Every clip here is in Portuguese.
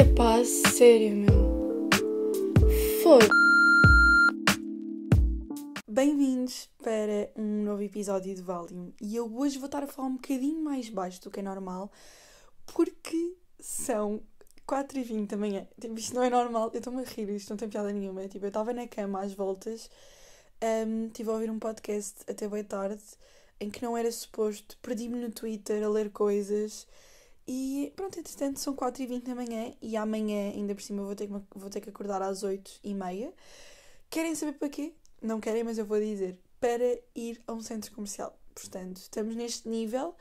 Epá, sério, meu. Foi. Bem-vindos para um novo episódio de Valium. E eu hoje vou estar a falar um bocadinho mais baixo do que é normal, porque são 4h20 da manhã. Tipo, isto não é normal. Eu estou-me a rir, isto não tem piada nenhuma. Tipo, eu estava na cama às voltas, um, estive a ouvir um podcast até bem tarde, em que não era suposto, perdi-me no Twitter a ler coisas. E pronto, entretanto são 4h20 da manhã e amanhã, ainda por cima, vou ter que, vou ter que acordar às 8h30. Querem saber para quê? Não querem, mas eu vou dizer. Para ir a um centro comercial. Portanto, estamos neste nível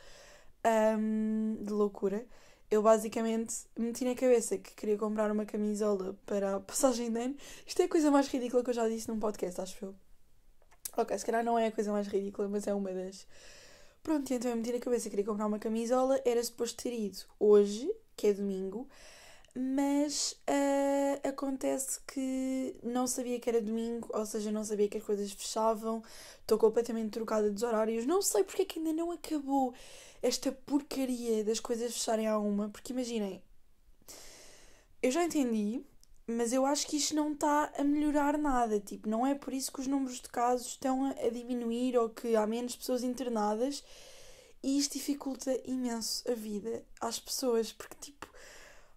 um, de loucura. Eu basicamente meti na cabeça que queria comprar uma camisola para a passagem de ano. Isto é a coisa mais ridícula que eu já disse num podcast, acho eu. Ok, se calhar não é a coisa mais ridícula, mas é uma das Pronto, então eu meti na cabeça que queria comprar uma camisola, era suposto ter ido hoje, que é domingo, mas uh, acontece que não sabia que era domingo, ou seja, não sabia que as coisas fechavam, estou completamente trocada dos horários, não sei porque é que ainda não acabou esta porcaria das coisas fecharem à uma, porque imaginem, eu já entendi mas eu acho que isto não está a melhorar nada. Tipo, não é por isso que os números de casos estão a diminuir ou que há menos pessoas internadas. E isto dificulta imenso a vida às pessoas, porque, tipo,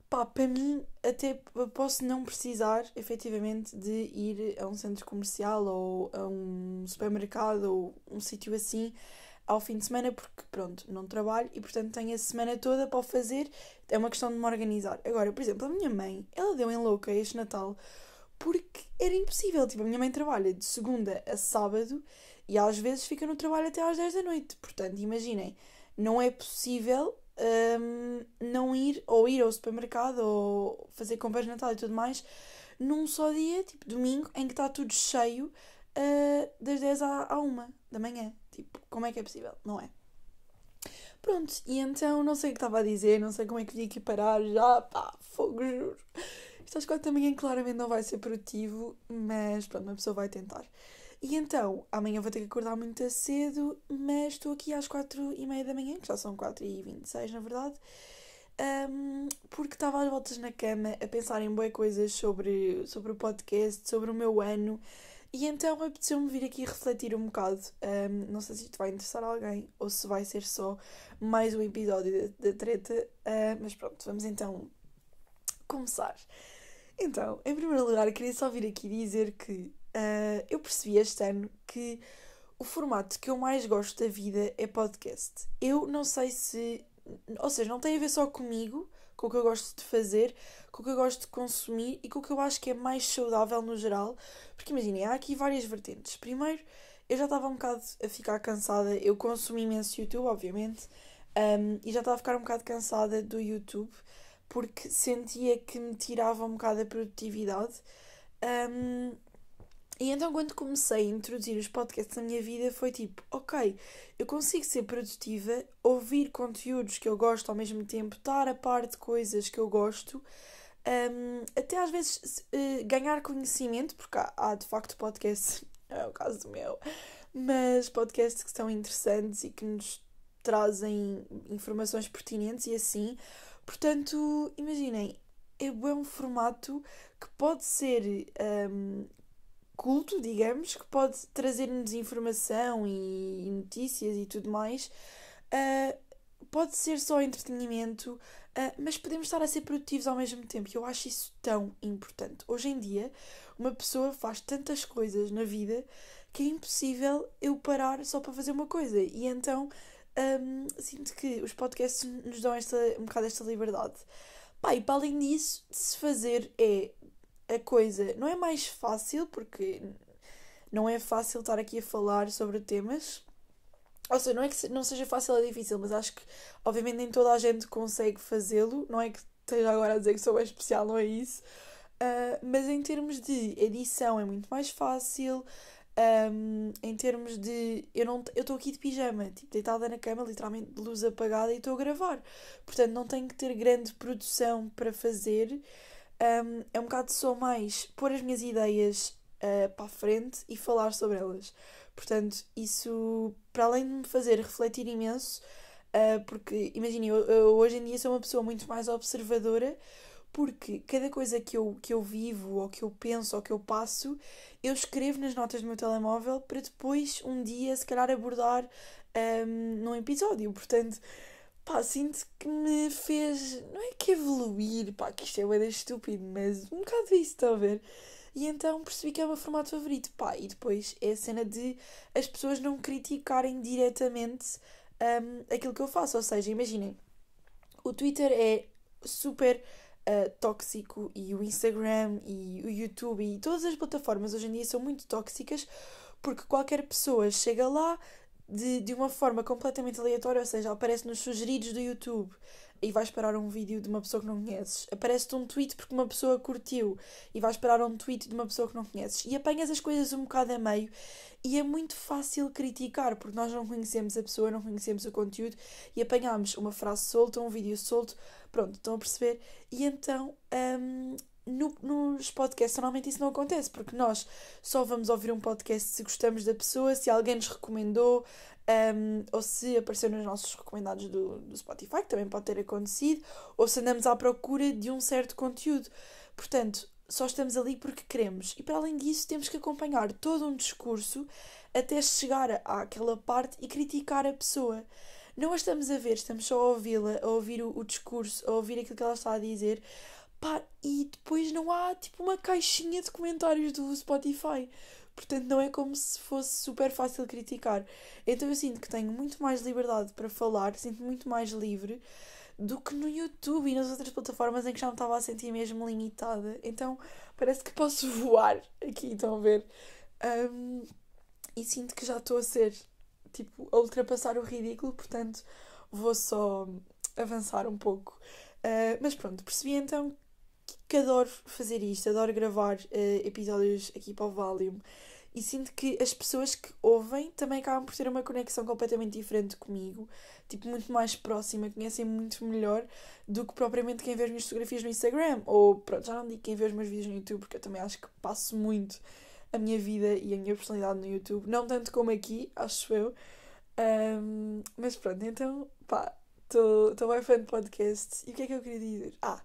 pá, para mim, até posso não precisar efetivamente de ir a um centro comercial ou a um supermercado ou um sítio assim ao fim de semana porque, pronto, não trabalho e, portanto, tenho a semana toda para o fazer. É uma questão de me organizar. Agora, por exemplo, a minha mãe, ela deu em louca este Natal porque era impossível. Tipo, a minha mãe trabalha de segunda a sábado e às vezes fica no trabalho até às 10 da noite. Portanto, imaginem, não é possível um, não ir ou ir ao supermercado ou fazer compras de Natal e tudo mais num só dia, tipo domingo, em que está tudo cheio uh, das 10 à, à 1 da manhã. Tipo, como é que é possível? Não é? Pronto, e então não sei o que estava a dizer, não sei como é que vim aqui parar já, pá, fogo, juro. Isto às quatro da manhã claramente não vai ser produtivo, mas pronto, uma pessoa vai tentar. E então, amanhã vou ter que acordar muito cedo, mas estou aqui às quatro e meia da manhã, que já são quatro e vinte e seis na verdade, um, porque estava às voltas na cama a pensar em boas coisas sobre, sobre o podcast, sobre o meu ano, e então apeteceu-me vir aqui refletir um bocado. Um, não sei se isto vai interessar alguém ou se vai ser só mais um episódio da treta, uh, mas pronto, vamos então começar. Então, em primeiro lugar, queria só vir aqui dizer que uh, eu percebi este ano que o formato que eu mais gosto da vida é podcast. Eu não sei se. Ou seja, não tem a ver só comigo, com o que eu gosto de fazer, com o que eu gosto de consumir e com o que eu acho que é mais saudável no geral. Porque imaginem, há aqui várias vertentes. Primeiro, eu já estava um bocado a ficar cansada, eu consumi imenso YouTube, obviamente, um, e já estava a ficar um bocado cansada do YouTube porque sentia que me tirava um bocado a produtividade. Um, e então, quando comecei a introduzir os podcasts na minha vida, foi tipo: ok, eu consigo ser produtiva, ouvir conteúdos que eu gosto ao mesmo tempo, estar a par de coisas que eu gosto, um, até às vezes uh, ganhar conhecimento, porque há, há de facto podcasts, é o caso do meu, mas podcasts que são interessantes e que nos trazem informações pertinentes e assim. Portanto, imaginem, é um formato que pode ser um, culto, digamos, que pode trazer-nos informação e notícias e tudo mais. Uh, pode ser só entretenimento, uh, mas podemos estar a ser produtivos ao mesmo tempo. e Eu acho isso tão importante. Hoje em dia, uma pessoa faz tantas coisas na vida que é impossível eu parar só para fazer uma coisa. E então um, ah, sinto que os podcasts nos dão esta, um bocado esta liberdade. Pá, e para além disso, de se fazer é a coisa não é mais fácil, porque não é fácil estar aqui a falar sobre temas. Ou seja, não é que não seja fácil ou difícil, mas acho que, obviamente, nem toda a gente consegue fazê-lo. Não é que esteja agora a dizer que sou bem especial, não é isso. Uh, mas em termos de edição é muito mais fácil. Um, em termos de. Eu não eu estou aqui de pijama, tipo, deitada na cama, literalmente de luz apagada, e estou a gravar. Portanto, não tenho que ter grande produção para fazer um, é um bocado só mais pôr as minhas ideias uh, para a frente e falar sobre elas. Portanto, isso, para além de me fazer refletir imenso, uh, porque imaginem, eu, eu, hoje em dia sou uma pessoa muito mais observadora, porque cada coisa que eu, que eu vivo, ou que eu penso, ou que eu passo, eu escrevo nas notas do meu telemóvel para depois, um dia, se calhar abordar um, num episódio. Portanto, pá, sinto que me fez, não é que evoluir, pá, que isto é bem estúpido, mas um bocado isso, estão a ver? E então percebi que é o meu formato favorito, pá, e depois é a cena de as pessoas não criticarem diretamente um, aquilo que eu faço, ou seja, imaginem, o Twitter é super uh, tóxico e o Instagram e o YouTube e todas as plataformas hoje em dia são muito tóxicas porque qualquer pessoa chega lá, de, de uma forma completamente aleatória, ou seja, aparece nos sugeridos do YouTube e vais parar um vídeo de uma pessoa que não conheces. Aparece-te um tweet porque uma pessoa curtiu e vais parar um tweet de uma pessoa que não conheces. E apanhas as coisas um bocado a meio e é muito fácil criticar porque nós não conhecemos a pessoa, não conhecemos o conteúdo e apanhamos uma frase solta, um vídeo solto, pronto, estão a perceber? E então hum, no, nos podcasts normalmente isso não acontece, porque nós só vamos ouvir um podcast se gostamos da pessoa, se alguém nos recomendou um, ou se apareceu nos nossos recomendados do, do Spotify, que também pode ter acontecido, ou se andamos à procura de um certo conteúdo. Portanto, só estamos ali porque queremos. E para além disso, temos que acompanhar todo um discurso até chegar àquela parte e criticar a pessoa. Não a estamos a ver, estamos só a ouvi-la, a ouvir o, o discurso, a ouvir aquilo que ela está a dizer, Pá, e depois não há tipo uma caixinha de comentários do Spotify. Portanto, não é como se fosse super fácil criticar. Então eu sinto que tenho muito mais liberdade para falar, sinto muito mais livre do que no YouTube e nas outras plataformas em que já me estava a sentir mesmo limitada. Então parece que posso voar aqui, estão a ver? Um, e sinto que já estou a ser, tipo, a ultrapassar o ridículo, portanto vou só avançar um pouco. Uh, mas pronto, percebi então que adoro fazer isto, adoro gravar uh, episódios aqui para o Valium e sinto que as pessoas que ouvem também acabam por ter uma conexão completamente diferente comigo, tipo muito mais próxima, conhecem muito melhor do que propriamente quem vê as minhas fotografias no Instagram ou pronto, já não digo quem vê os meus vídeos no YouTube porque eu também acho que passo muito a minha vida e a minha personalidade no YouTube, não tanto como aqui, acho eu. Um, mas pronto, então pá, estou bem fã de podcasts e o que é que eu queria dizer? Ah,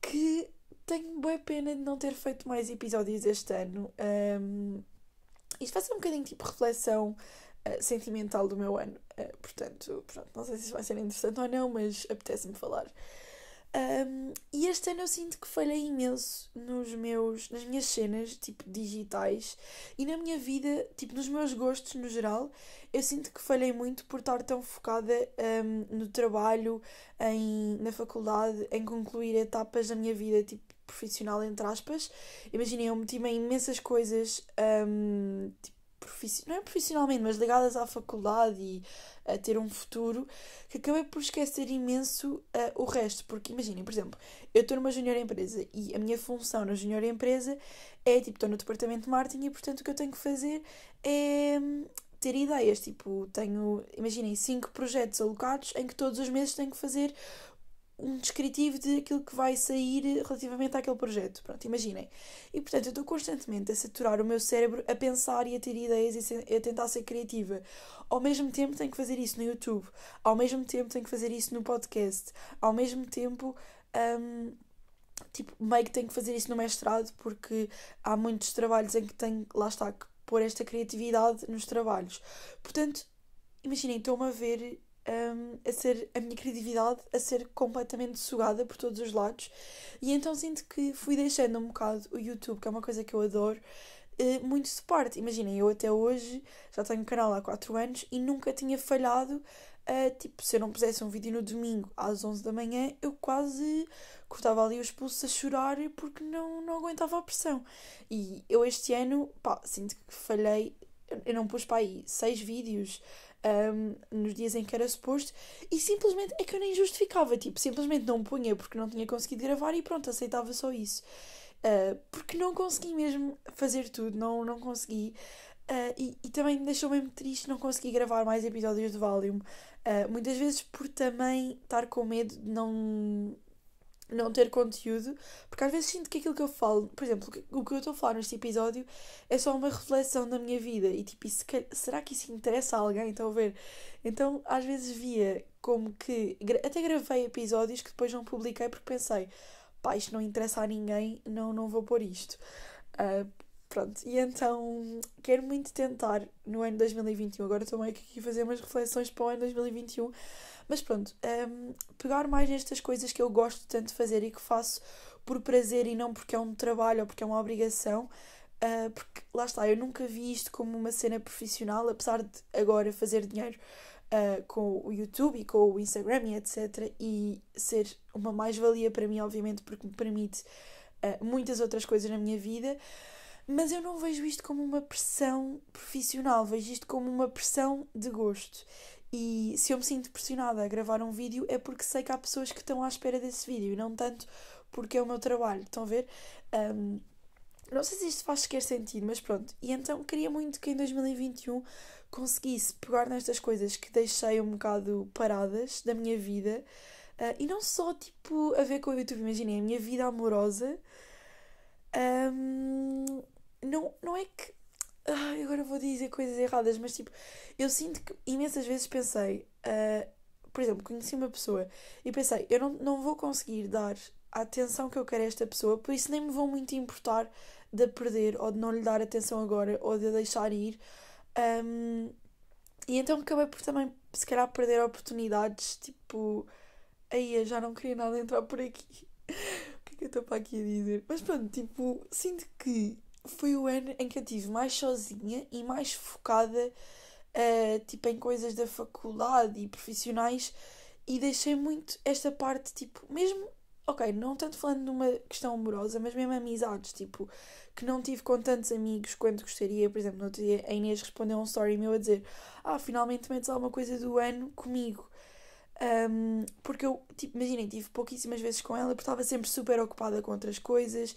que tenho boa pena de não ter feito mais episódios este ano. Um, isto vai ser um bocadinho tipo reflexão uh, sentimental do meu ano. Uh, portanto, pronto, não sei se vai ser interessante ou não, mas apetece-me falar. Um, e este ano eu sinto que falhei imenso nos meus, nas minhas cenas, tipo, digitais e na minha vida, tipo, nos meus gostos no geral. Eu sinto que falhei muito por estar tão focada um, no trabalho, em, na faculdade, em concluir etapas da minha vida, tipo, profissional, entre aspas. Imaginem, eu meti-me em imensas coisas, um, tipo, não é profissionalmente, mas ligadas à faculdade e a ter um futuro, que acabei por esquecer imenso uh, o resto. Porque imaginem, por exemplo, eu estou numa junior empresa e a minha função na junior empresa é tipo, estou no departamento de marketing e portanto o que eu tenho que fazer é hum, ter ideias. Tipo, tenho, imaginem, cinco projetos alocados em que todos os meses tenho que fazer um descritivo daquilo de que vai sair relativamente àquele projeto. Pronto, imaginem. E portanto, eu estou constantemente a saturar o meu cérebro a pensar e a ter ideias e a tentar ser criativa. Ao mesmo tempo, tenho que fazer isso no YouTube. Ao mesmo tempo, tenho que fazer isso no podcast. Ao mesmo tempo. Um, tipo, meio que tenho que fazer isso no mestrado porque há muitos trabalhos em que tenho, lá está, que pôr esta criatividade nos trabalhos. Portanto, imaginem, estou-me a ver um, a ser a minha criatividade a ser completamente sugada por todos os lados. E então sinto que fui deixando um bocado o YouTube, que é uma coisa que eu adoro, eh, muito suporte. Imaginem, eu até hoje já tenho um canal há 4 anos e nunca tinha falhado. Uh, tipo, se eu não pusesse um vídeo no domingo às 11 da manhã, eu quase cortava ali os pulsos a chorar porque não, não aguentava a pressão. E eu este ano, pá, sinto que falhei eu não pus para aí seis vídeos, um, nos dias em que era suposto, e simplesmente é que eu nem justificava, tipo, simplesmente não punha porque não tinha conseguido gravar e pronto, aceitava só isso. Uh, porque não consegui mesmo fazer tudo, não, não consegui. Uh, e, e, também me deixou mesmo triste não conseguir gravar mais episódios de Valium. Uh, muitas vezes por também estar com medo de não não ter conteúdo, porque às vezes sinto que aquilo que eu falo, por exemplo, o que eu estou a falar neste episódio é só uma reflexão da minha vida e tipo, isso, será que isso interessa a alguém? Estão a ver? Então às vezes via como que. Até gravei episódios que depois não publiquei porque pensei, pá, isto não interessa a ninguém, não, não vou pôr isto. Uh, Pronto, e então quero muito tentar no ano 2021. Agora estou meio que aqui a fazer umas reflexões para o ano 2021. Mas pronto, um, ehm, pegar mais nestas coisas que eu gosto tanto de fazer e que faço por prazer e não porque é um trabalho ou porque é uma obrigação. Uh, porque lá está, eu nunca vi isto como uma cena profissional, apesar de agora fazer dinheiro uh, com o YouTube e com o Instagram e etc. E ser uma mais-valia para mim, obviamente, porque me permite uh, muitas outras coisas na minha vida. Mas eu não vejo isto como uma pressão profissional, vejo isto como uma pressão de gosto. E se eu me sinto pressionada a gravar um vídeo é porque sei que há pessoas que estão à espera desse vídeo e não tanto porque é o meu trabalho. Estão a ver? Um, não sei se isto faz sequer sentido, mas pronto. E então queria muito que em 2021 conseguisse pegar nestas coisas que deixei um bocado paradas da minha vida uh, e não só tipo a ver com o YouTube. imaginei a minha vida amorosa. Um, não, não é que. agora vou dizer coisas erradas, mas tipo, eu sinto que imensas vezes pensei, uh, por exemplo, conheci uma pessoa e pensei, eu não, não vou conseguir dar a atenção que eu quero a esta pessoa, por isso nem me vou muito importar de a perder ou de não lhe dar atenção agora ou de a deixar ir. Um, e então acabei por também, se calhar, perder oportunidades, tipo, aí já não queria nada entrar por aqui. o que é que eu estou para aqui a dizer? Mas pronto, tipo, sinto que foi o ano em que eu estive mais sozinha e mais focada uh, tipo, em coisas da faculdade e profissionais e deixei muito esta parte, tipo, mesmo, ok, não tanto falando de uma questão amorosa, mas mesmo amizades, tipo, que não tive com tantos amigos quanto gostaria. Por exemplo, no outro dia a Inês respondeu um story meu a dizer: Ah, finalmente metes alguma coisa do ano comigo. Um, porque eu, tipo, imaginem, tive pouquíssimas vezes com ela porque estava sempre super ocupada com outras coisas.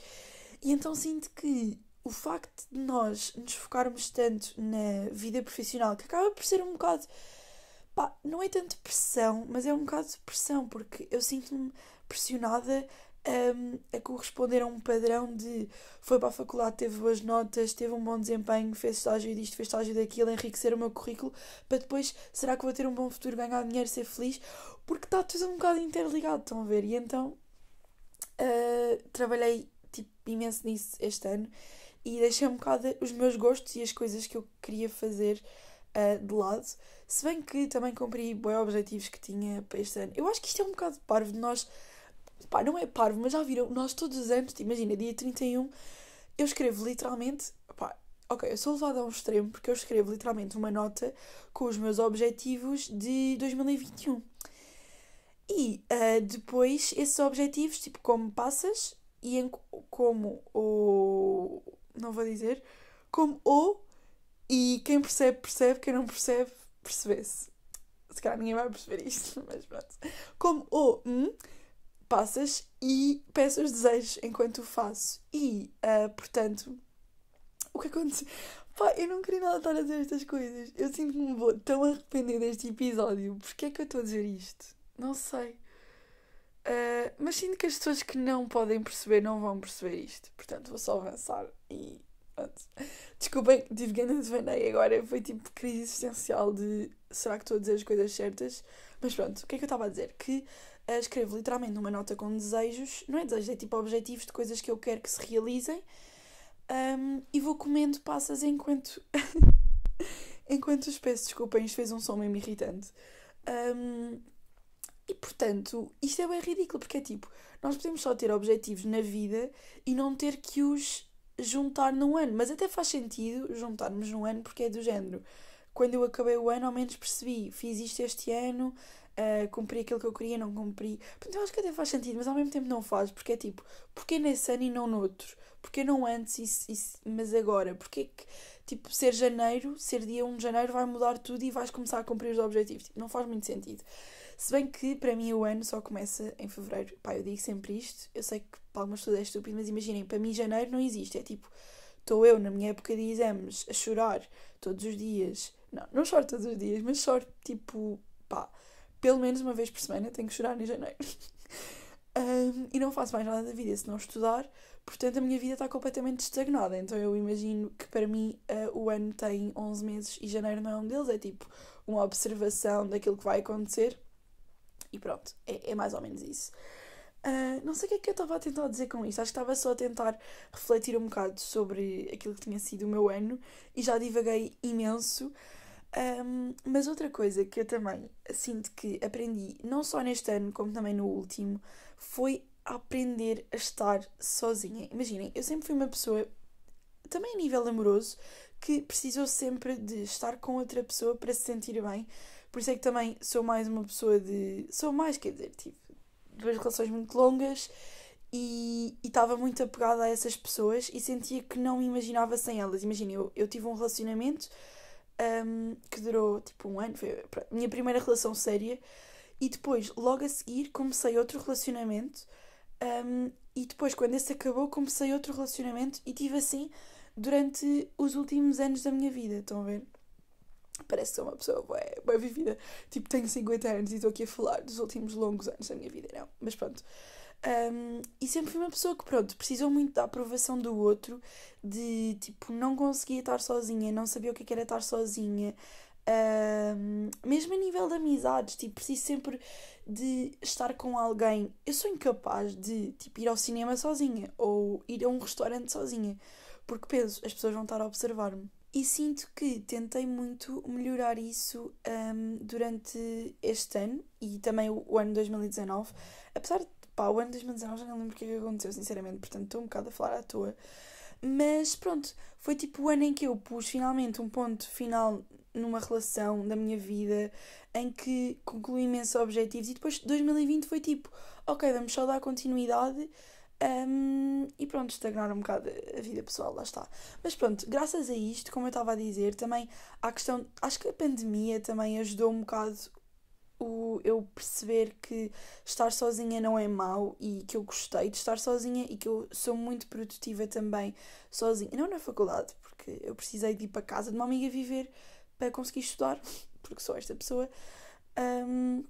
E então sinto que o facto de nós nos focarmos tanto na vida profissional, que acaba por ser um bocado. Pá, não é tanto pressão, mas é um bocado de pressão, porque eu sinto-me pressionada hum, a corresponder a um padrão de foi para a faculdade, teve boas notas, teve um bom desempenho, fez estágio disto, fez estágio daquilo, enriquecer o meu currículo, para depois, será que vou ter um bom futuro, ganhar dinheiro, ser feliz? Porque está tudo um bocado interligado, estão a ver? E então uh, trabalhei tipo, imenso nisso este ano e deixei um bocado os meus gostos e as coisas que eu queria fazer uh, de lado. Se bem que também cumpri bons objetivos que tinha para este ano. Eu acho que isto é um bocado parvo de nós. Pá, não é parvo, mas já viram, nós todos os anos, tipo, imagina, dia 31, eu escrevo literalmente. Pá, ok, eu sou levada a um extremo porque eu escrevo literalmente uma nota com os meus objetivos de 2021. E uh, depois esses objetivos, tipo como passas e em, como o, não vou dizer, como ou, e quem percebe, percebe, quem não percebe, percebe-se. Se calhar ninguém vai perceber isto, mas pronto. Como ou, hum, passas e peço os desejos enquanto o faço. E, uh, portanto, o que aconteceu? Pá, eu não queria nada estar a dizer estas coisas. Eu sinto-me tão arrependida deste episódio. Porquê é que eu estou a dizer isto? Não sei. Ah, mas sinto que as pessoas que não podem perceber não vão perceber isto. Portanto, vou só avançar e. Pronto. Desculpem, tive de devaneio agora. Foi tipo crise existencial de será que estou a dizer as coisas certas? Mas pronto, o que é que eu estava a dizer? Que uh, escrevo literalmente numa nota com desejos, não é desejos, é tipo objetivos de coisas que eu quero que se realizem. Um, e vou comendo passas enquanto. enquanto os peço desculpem isto fez um som mesmo irritante. Um, e portanto, isto é bem ridículo, porque é tipo, nós podemos só ter objetivos na vida e não ter que os juntar num ano. Mas até faz sentido juntarmos num ano, porque é do género. Quando eu acabei o ano, ao menos percebi, fiz isto este ano, uh, cumpri aquilo que eu queria, não cumpri. Portanto, eu acho que até faz sentido, mas ao mesmo tempo não faz, porque é tipo, porquê nesse ano e não noutro? Porquê não antes, e, mas agora? Porquê que, tipo, ser janeiro, ser dia 1 de janeiro vai mudar tudo e vais começar a cumprir os objetivos? Tipo, não faz muito sentido. Se bem que para mim o ano só começa em fevereiro. Pá, eu digo sempre isto. Eu sei que para algumas pessoas é estúpido, mas imaginem, para mim janeiro não existe. É tipo, estou eu na minha época de exames a chorar todos os dias. Não, não choro todos os dias, mas choro tipo, pá, pelo menos uma vez por semana tenho que chorar em janeiro. um, e não faço mais nada da vida se não estudar, portanto a minha vida está completamente estagnada. Então eu imagino que para mim uh, o ano tem 11 meses e janeiro não é um deles, é tipo uma observação daquilo que vai acontecer. E pronto, é, é mais ou menos isso. Uh, não sei o que é que eu estava a tentar dizer com isto. Acho que estava só a tentar refletir um bocado sobre aquilo que tinha sido o meu ano e já divaguei imenso. Um, mas outra coisa que eu também sinto que aprendi, não só neste ano, como também no último, foi aprender a estar sozinha. Imaginem, eu sempre fui uma pessoa, também a nível amoroso, que precisou sempre de estar com outra pessoa para se sentir bem. Por isso é que também sou mais uma pessoa de. Sou mais, quer dizer, tive duas relações muito longas e estava muito apegada a essas pessoas e sentia que não me imaginava sem elas. Imagina, eu, eu tive um relacionamento um, que durou tipo um ano, foi a minha primeira relação séria, e depois, logo a seguir, comecei outro relacionamento. Um, e depois, quando esse acabou, comecei outro relacionamento e tive assim durante os últimos anos da minha vida. Estão a ver? Parece que sou uma pessoa bem, bem vivida. Tipo, tenho 50 anos e estou aqui a falar dos últimos longos anos da minha vida, não. Mas pronto. Um, e sempre fui uma pessoa que, pronto, precisou muito da aprovação do outro, de tipo, não conseguia estar sozinha, não sabia o que é era estar sozinha. Um, mesmo a nível de amizades, tipo, preciso sempre de estar com alguém. Eu sou incapaz de, tipo, ir ao cinema sozinha ou ir a um restaurante sozinha, porque penso, as pessoas vão estar a observar-me. E sinto que tentei muito melhorar isso um, durante este ano e também o, ano 2019. Apesar de, pá, o ano 2019 já não lembro o que, é que aconteceu, sinceramente, portanto estou um bocado a falar à toa. Mas pronto, foi tipo o ano em que eu pus finalmente um ponto final numa relação da minha vida em que concluí imensos objetivos e depois 2020 foi tipo, ok, vamos só dar continuidade um, e pronto, estagnar um bocado a vida pessoal, lá está. Mas pronto, graças a isto, como eu estava a dizer, também a questão. Acho que a pandemia também ajudou um bocado o, eu perceber que estar sozinha não é mau e que eu gostei de estar sozinha e que eu sou muito produtiva também sozinha. Não na faculdade, porque eu precisei de ir para casa de uma amiga viver para conseguir estudar, porque sou esta pessoa. Um,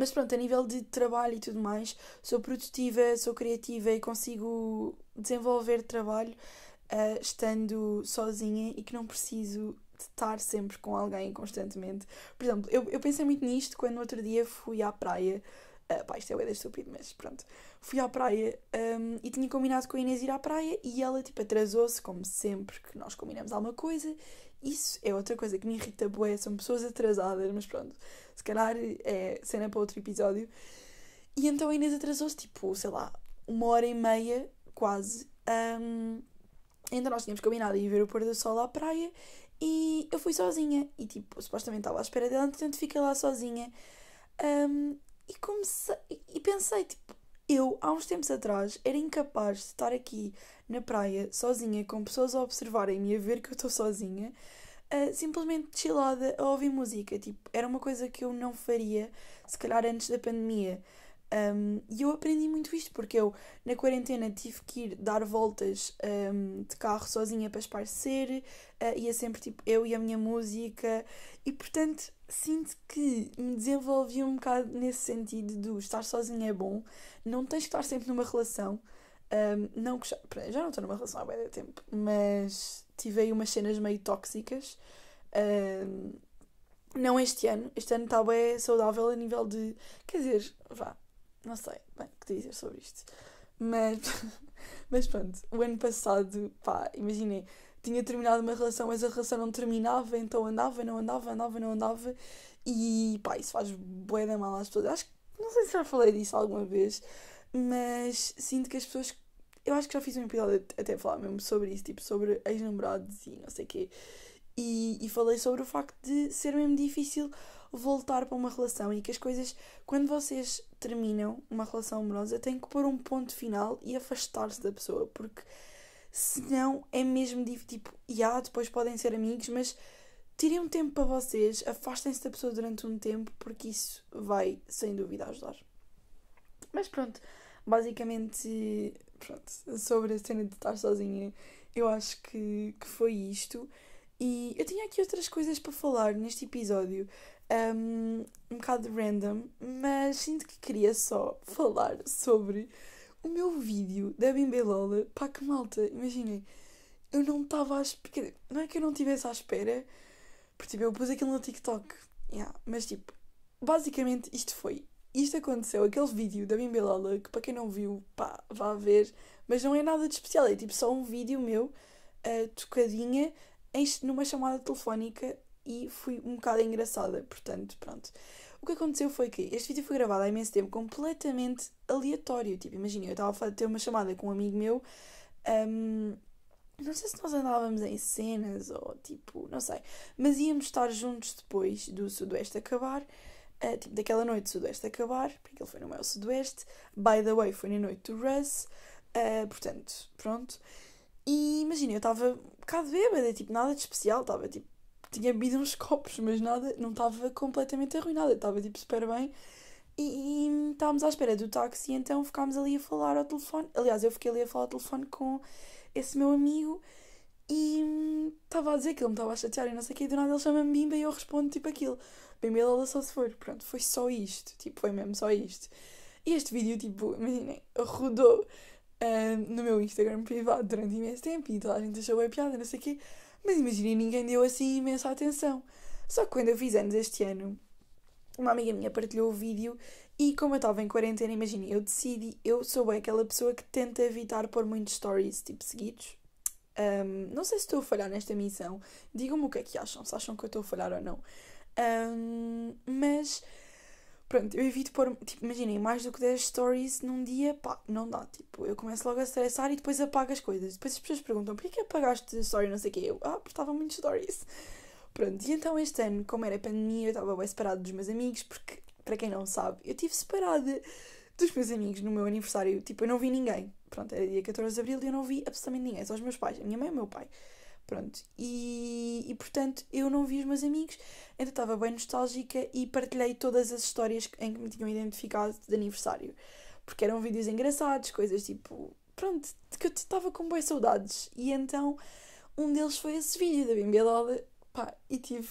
mas pronto, a nível de trabalho e tudo mais, sou produtiva, sou criativa e consigo desenvolver trabalho uh, estando sozinha e que não preciso de estar sempre com alguém constantemente. Por exemplo, eu, eu pensei muito nisto quando no outro dia fui à praia Uh, pá, isto é bem estúpido, mas pronto. Fui à praia um, e tinha combinado com a Inês ir à praia e ela, tipo, atrasou-se, como sempre que nós combinamos alguma coisa. Isso é outra coisa que me irrita, boé, são pessoas atrasadas, mas pronto, se calhar é cena para outro episódio. E então a Inês atrasou-se, tipo, sei lá, uma hora e meia, quase. Um, então nós tínhamos combinado ir ver o pôr do sol à praia e eu fui sozinha. E tipo, supostamente estava à espera dela, entretanto fiquei lá sozinha. Um, e comecei e pensei, tipo, eu há uns tempos atrás era incapaz de estar aqui na praia sozinha, com pessoas a observarem-me e a ver que eu estou sozinha, uh, simplesmente chilada a ouvir música. Tipo, era uma coisa que eu não faria, se calhar antes da pandemia. Um, e eu aprendi muito isto porque eu, na quarentena, tive que ir dar voltas um, de carro sozinha para esparcer uh, ah, ia sempre tipo eu e a minha música, e portanto sinto que me desenvolvi um bocado nesse sentido do estar sozinha é bom, não tens que estar sempre numa relação. Um, não já, já não estou numa relação há bem tempo, mas tive aí umas cenas meio tóxicas. não este ano, este ano está bem saudável a nível de. Quer dizer, vá, não sei bem o que dizer sobre isto. Mas, mas pronto, o ano passado, pá, imaginei, tinha terminado uma relação, mas a relação não terminava, então andava, não andava, andava, não andava. E pá, isso faz bué da mal às pessoas. Acho que, não sei se já falei disso alguma vez, mas sinto que as pessoas. Eu acho que já fiz um episódio até falar mesmo sobre isso, tipo sobre ex-namorados e não sei o quê. E, e falei sobre o facto de ser mesmo difícil voltar para uma relação e que as coisas, quando vocês terminam uma relação amorosa, têm que pôr um ponto final e afastar-se da pessoa, porque senão é mesmo tipo, já, yeah, depois podem ser amigos, mas tirem um tempo para vocês, afastem-se da pessoa durante um tempo, porque isso vai, sem dúvida, ajudar. Mas pronto, basicamente, pronto, sobre a cena de estar sozinha, eu acho que, que foi isto. E eu tinha aqui outras coisas para falar neste episódio, um, um bocado random, mas sinto que queria só falar sobre o meu vídeo da Bimbelola. Pá, que malta, imaginem, eu não estava à espera. Não é que eu não estivesse à espera, porque tipo, eu pus aquilo no TikTok, yeah, mas tipo, basicamente isto foi. Isto aconteceu, aquele vídeo da Bimbelola, que para quem não viu, pá, vá ver, mas não é nada de especial, é tipo só um vídeo meu, uh, tocadinha, em, numa chamada telefónica e fui um bocado engraçada, portanto, pronto. O que aconteceu foi que este vídeo foi gravado há imenso tempo, completamente aleatório. Tipo, imagina, eu estava a ter uma chamada com um amigo meu. Um, não sei se nós andávamos em cenas ou tipo, não sei. Mas íamos estar juntos depois do Sudoeste acabar. Uh, tipo, daquela noite do Sudoeste acabar, porque ele foi no meu Sudoeste. By the way, foi na noite do Russ. Uh, portanto, pronto. E imagina, eu estava um bocado bêbada, tipo, nada de especial, estava tipo tinha bebido uns copos, mas nada, não estava completamente arruinada, estava tipo super bem. E, e, estávamos à espera do táxi, então ficámos ali a falar ao telefone. Aliás, eu fiquei ali a falar ao telefone com esse meu amigo e hum, estava a dizer que ele me estava a chatear e não sei o que, e do nada ele chama-me Bimba e eu respondo tipo aquilo. Bimba ela só se for. Pronto, foi só isto. Tipo, foi mesmo só isto. E este vídeo, tipo, imaginem, rodou uh, no meu Instagram privado durante imenso tempo e toda a gente achou a piada, não sei o que. Mas imagina, ninguém deu assim imensa atenção. Só que quando eu fiz anos este ano, uma amiga minha partilhou o vídeo e como eu estava em quarentena, imagina, eu decidi, eu sou bem aquela pessoa que tenta evitar pôr muitos stories, tipo, seguidos. Um, não sei se estou a falhar nesta missão. Digam-me o que é que acham, se acham que eu estou a falhar ou não. Um, mas Pronto, eu evito pôr, tipo, imaginem, mais do que 10 stories num dia, pá, não dá. Tipo, eu começo logo a estressar e depois apago as coisas. Depois as pessoas perguntam, porquê que apagaste story, não sei o quê? Eu, ah, porque estavam muitos stories. Pronto, e então este ano, como era pandemia, eu estava bem separada dos meus amigos, porque, para quem não sabe, eu estive separada dos meus amigos no meu aniversário. Tipo, eu não vi ninguém. Pronto, era dia 14 de Abril e eu não vi absolutamente ninguém, só os meus pais, a minha mãe e o meu pai. Pronto, e, e portanto eu não vi os meus amigos, então estava bem nostálgica e partilhei todas as histórias em que me tinham identificado de aniversário, porque eram vídeos engraçados, coisas tipo, pronto, que eu estava com boas saudades. E então um deles foi esse vídeo da Bimbelola, pá, e tive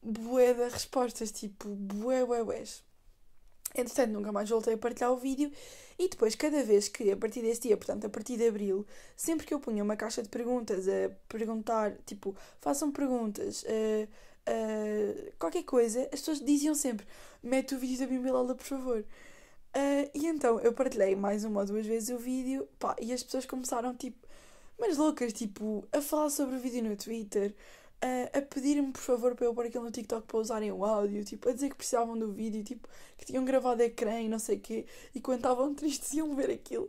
bué de respostas, tipo, bué, bué, bués. Entretanto, nunca mais voltei a partilhar o vídeo e depois, cada vez que, a partir desse dia, portanto, a partir de abril, sempre que eu punha uma caixa de perguntas a perguntar, tipo, façam perguntas, uh, uh, qualquer coisa, as pessoas diziam sempre: mete o vídeo da Bimbilala, por favor. Uh, e então eu partilhei mais uma ou duas vezes o vídeo pá, e as pessoas começaram, tipo, mas loucas, tipo, a falar sobre o vídeo no Twitter, a, a pedir-me, por favor, para eu pôr aquilo no TikTok para usarem o áudio, tipo, a dizer que precisavam do vídeo, tipo, que tinham gravado ecrã e não sei o quê, e quando estavam tristes iam ver aquilo.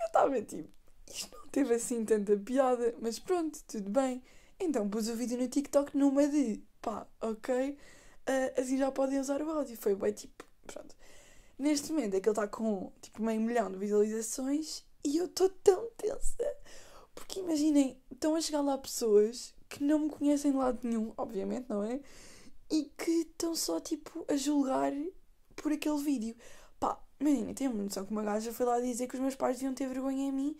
Eu estava tipo, isto não teve assim tanta piada, mas pronto, tudo bem. Então pus o vídeo no TikTok numa de pá, ok, uh, assim já podem usar o áudio. Foi bem tipo, pronto. Neste momento é que ele está com tipo meio milhão de visualizações e eu estou tão tensa. Porque imaginem, estão a chegar lá pessoas que não me conhecem de lado nenhum, obviamente, não é? E que estão só tipo a julgar por aquele vídeo. Pá, menina, tem uma noção que uma gaja foi lá dizer que os meus pais deviam ter vergonha em mim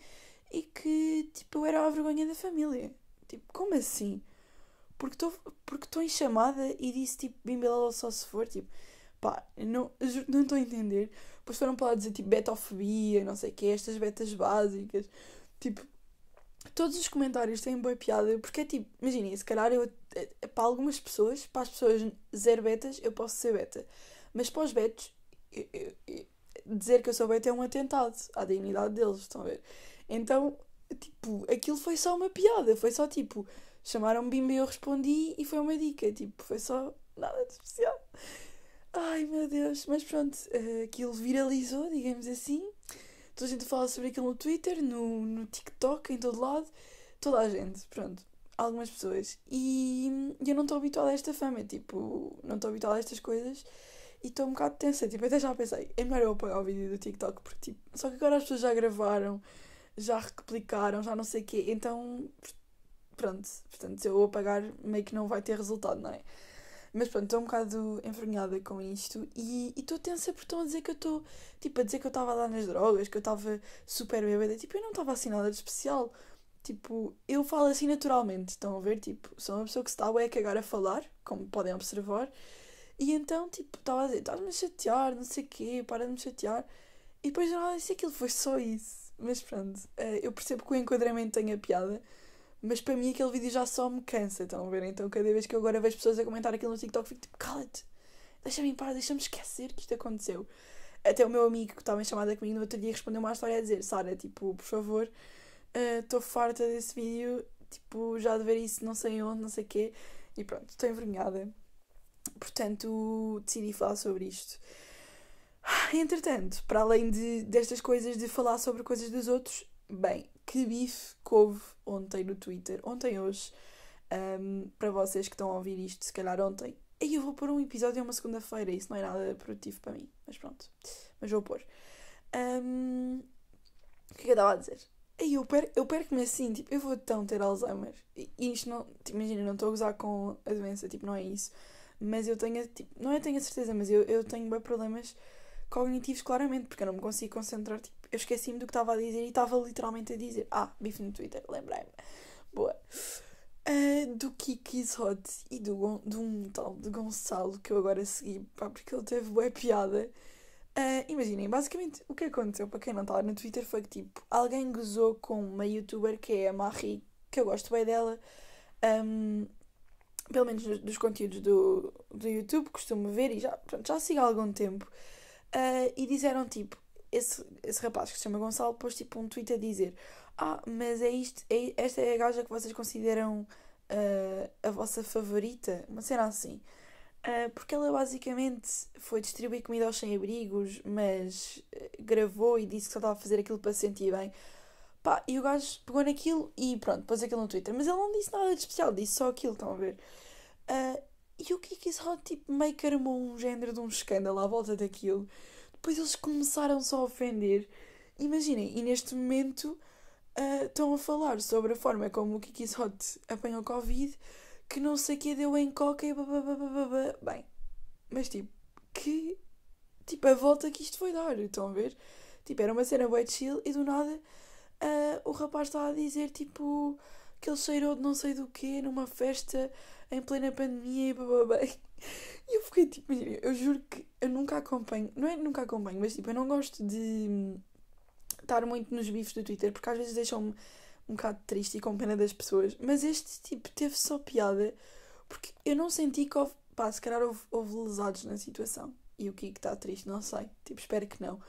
e que tipo eu era a vergonha da família. Tipo, como assim? Porque estou porque em chamada e disse tipo Bimbelala só se for, tipo, pá, não não estou a entender. Depois foram para lá dizer tipo betofobia, não sei o que, estas betas básicas. Tipo, todos os comentários têm boa piada, porque é tipo, imaginem, se calhar eu, eh, eh, para algumas pessoas, para as pessoas zero betas, eu posso ser beta, mas para os betos, eu, eu, eu, dizer que eu sou beta é um atentado à dignidade deles, estão a ver? Então, tipo, aquilo foi só uma piada, foi só tipo, chamaram-me Bimba e eu respondi e foi uma dica, tipo, foi só nada de especial. Ai meu Deus, mas pronto, eh, aquilo viralizou, digamos assim, Toda a gente fala sobre aquilo no Twitter, no, no TikTok, em todo lado. Toda a gente, pronto. Algumas pessoas. E, e eu não estou habituada a esta fama, tipo, não estou habituada a estas coisas e estou um bocado tensa. Tipo, até já pensei, é melhor eu apagar o vídeo do TikTok, porque tipo, só que agora as pessoas já gravaram, já replicaram, já não sei o quê, então pronto, portanto, se eu apagar meio que não vai ter resultado, não é? Mas pronto, estou um bocado envergonhada com isto e estou tensa porque estão a dizer que eu estou, tipo, a dizer que eu estava lá nas drogas, que eu estava super bêbada. Tipo, eu não estava assim nada de especial. Tipo, eu falo assim naturalmente, estão a ver? Tipo, sou uma pessoa que se está a cagar a falar, como podem observar. E então, tipo, estava a dizer, estás-me a chatear, não sei o quê, para de me chatear. E depois, não, disse aquilo, foi só isso. Mas pronto, eh, eu percebo que o enquadramento tem a piada. Mas para mim aquele vídeo já só me cansa, estão a ver? Então cada vez que eu agora vejo pessoas a comentar aquilo no TikTok, fico tipo, cala-te, deixa-me em paz, deixa-me esquecer que isto aconteceu. Até o meu amigo que estava em chamada comigo no outro dia respondeu uma história a dizer: Sara, tipo, por favor, estou uh, farta desse vídeo, tipo, já de ver isso não sei onde, não sei o quê. E pronto, estou envergonhada. Portanto, decidi falar sobre isto. Ah, entretanto, para além de, destas coisas de falar sobre coisas dos outros, bem, que bife que houve ontem no Twitter, ontem, hoje, um, para vocês que estão a ouvir isto, se calhar ontem. E eu vou pôr um episódio uma segunda-feira, isso não é nada produtivo para mim, mas pronto, mas vou pôr. Um, o que é que eu estava a dizer? E eu, per eu perco-me assim, tipo, eu vou tão ter Alzheimer. E isto não, tipo, imagina, não estou a gozar com a doença, tipo, não é isso. Mas eu tenho, tipo, não é tenho a certeza, mas eu, eu tenho bem problemas cognitivos, claramente, porque eu não me consigo concentrar, tipo, eu esqueci-me do que estava a dizer e estava literalmente a dizer. Ah, bife no Twitter, lembrei-me. Boa. Uh, do Kiki's Hot e do, de um tal de Gonçalo que eu agora segui, pá, porque ele teve boa piada. Uh, imaginem, basicamente o que aconteceu para quem não estava tá no Twitter foi que tipo, alguém gozou com uma youtuber que é a Marie, que eu gosto bem dela, um, pelo menos dos, dos, conteúdos do, do YouTube, costumo ver e já, pronto, já sigo há algum tempo. Uh, e disseram tipo, esse, esse rapaz que se chama Gonçalo pôs tipo um tweet a dizer: Ah, mas é isto, é, esta é a gaja que vocês consideram uh, a vossa favorita? Uma cena assim. Uh, porque ela basicamente foi distribuir comida aos sem-abrigos, mas ah, gravou e disse que só estava a fazer aquilo para se sentir bem. Pá, e o gajo pegou naquilo e pronto, pôs aquilo no Twitter. Mas ele não disse nada de especial, disse só aquilo, estão a ver? Uh, e o que é que isso, tipo, meio que armou um género de um escândalo à volta daquilo depois eles começaram-se a ofender. Imaginem, e neste momento uh, estão a falar sobre a forma como o Kiki Sote apanhou Covid, que não sei o que deu em coca e babá. Bem, mas tipo, que. Tipo, a volta que isto foi dar, estão a ver? Tipo, era uma cena white chill e do nada uh, o rapaz está a dizer tipo que ele cheirou de não sei do quê numa festa em plena pandemia e bababá. E eu fiquei tipo, eu juro que eu nunca acompanho, não é nunca acompanho, mas tipo, eu não gosto de estar muito nos bifes do Twitter porque às vezes deixam-me um bocado triste e com pena das pessoas, mas este tipo teve só piada porque eu não senti que houve, pá, se calhar houve, houve lesados na situação e o que é está triste, não sei, tipo, espero que não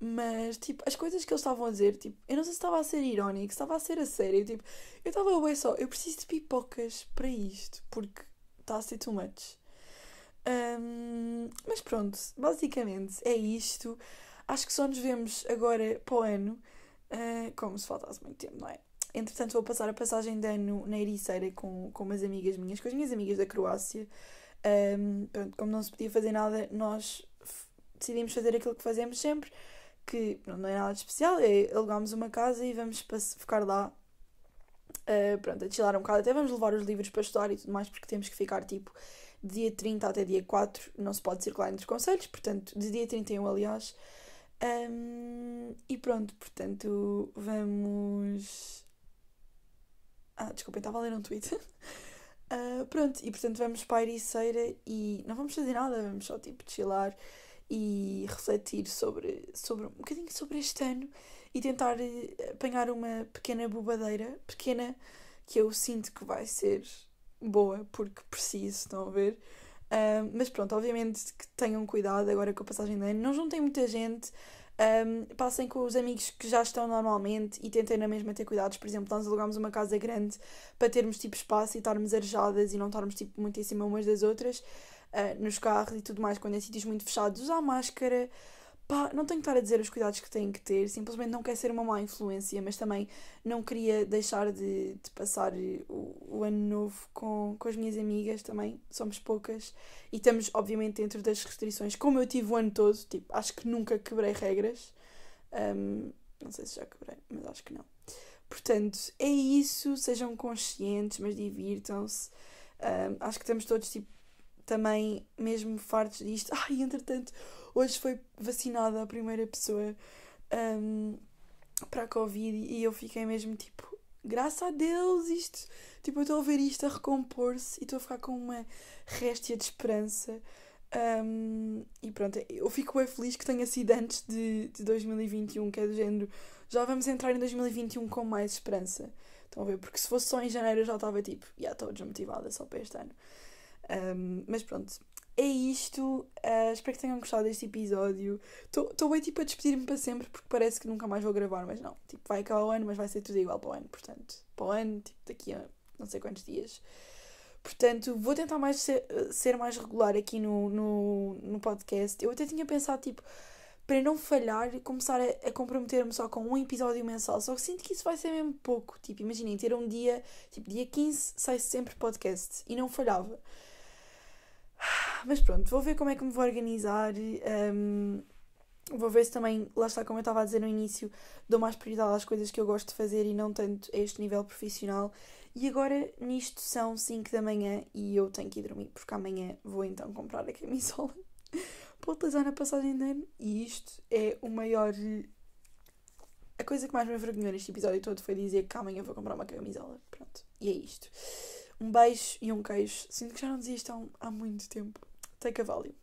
mas, tipo, as coisas que eles estavam a dizer, tipo, eu não sei se estava a ser irónico, se estava a ser a sério, tipo, eu estava bem só, eu preciso de pipocas para isto, porque está a ser too much. Um, mas pronto, basicamente é isto. Acho que só nos vemos agora para o ano, uh, como se faltasse muito tempo, não é? Entretanto, vou passar a passagem de ano na Ericeira com, com umas amigas minhas, com as minhas amigas da Croácia. Um, pronto, como não se podia fazer nada, nós decidimos fazer aquilo que fazemos sempre que pronto, não é nada de especial, é alugámos uma casa e vamos ficar lá uh, pronto, a chilar um bocado, até vamos levar os livros para estudar e tudo mais, porque temos que ficar tipo dia 30 até dia 4, não se pode circular entre os conselhos, portanto, de dia 31, aliás. Um, e pronto, portanto, vamos. Ah, desculpem, estava a ler um tweet. Uh, pronto, e portanto vamos para a Ericeira e não vamos fazer nada, vamos só tipo chilar e refletir sobre, sobre um bocadinho sobre este ano e tentar eh, apanhar uma pequena bobadeira, pequena, que eu sinto que vai ser boa, porque preciso, estão a ver? mas pronto, obviamente que tenham cuidado agora com a passagem de ano. Não juntem muita gente, um, passem com os amigos que já estão normalmente e tentem na mesma ter cuidados. Por exemplo, nós alugámos uma casa grande para termos tipo espaço e estarmos arejadas e não estarmos tipo muito em cima umas das outras uh, nos carros e tudo mais, quando é sítios muito fechados, usar máscara. Pá, não tenho que estar a dizer os cuidados que têm que ter, simplesmente não quer ser uma má influência, mas também não queria deixar de, de passar o, o, ano novo com, com as minhas amigas também, somos poucas e estamos obviamente dentro das restrições, como eu tive o ano todo, tipo, acho que nunca quebrei regras, um, não sei se já quebrei, mas acho que não. Portanto, é isso, sejam conscientes, mas divirtam-se, um, acho que estamos todos tipo também, mesmo fartos disto. Ai, entretanto, hoje foi vacinada a primeira pessoa um, para a Covid e eu fiquei mesmo tipo, graças a Deus, isto. Tipo, eu estou a ver isto a recompor-se e estou a ficar com uma réstia de esperança. Um, e pronto, eu fico bem feliz que tenha sido antes de, de 2021, que é do género. Já vamos entrar em 2021 com mais esperança. Estão a ver? Porque se fosse só em janeiro eu já estava tipo, já yeah, estou desmotivada só para este ano. Um, mas pronto, é isto. Uh, espero que tenham gostado deste episódio. Estou bem tipo a despedir-me para sempre porque parece que nunca mais vou gravar, mas não. Tipo, vai cá ao ano, mas vai ser tudo igual para o ano. Portanto, para o ano, tipo, daqui a não sei quantos dias. Portanto, vou tentar mais ser, ser mais regular aqui no, no, no, podcast. Eu até tinha pensado, tipo, para não falhar, começar a, a comprometer-me só com um episódio mensal. Só que sinto que isso vai ser mesmo pouco. Tipo, imaginem, ter um dia, tipo, dia 15 sai sempre podcast. E não falhava. Mas pronto, vou ver como é que me vou organizar. Um, ehm, vou ver se também, lá está, como eu estava a dizer no início, dou mais prioridade às coisas que eu gosto de fazer e não tanto a este nível profissional. E agora, nisto, são 5 da manhã e eu tenho que ir dormir, porque amanhã vou então comprar a camisola para utilizar na passagem de ano. E isto é o maior. A coisa que mais me envergonhou neste episódio todo foi dizer que amanhã vou comprar uma camisola. Pronto, e é isto. Um beijo e um queijo. Sinto que já não dizia isto há, há muito tempo. take a volume.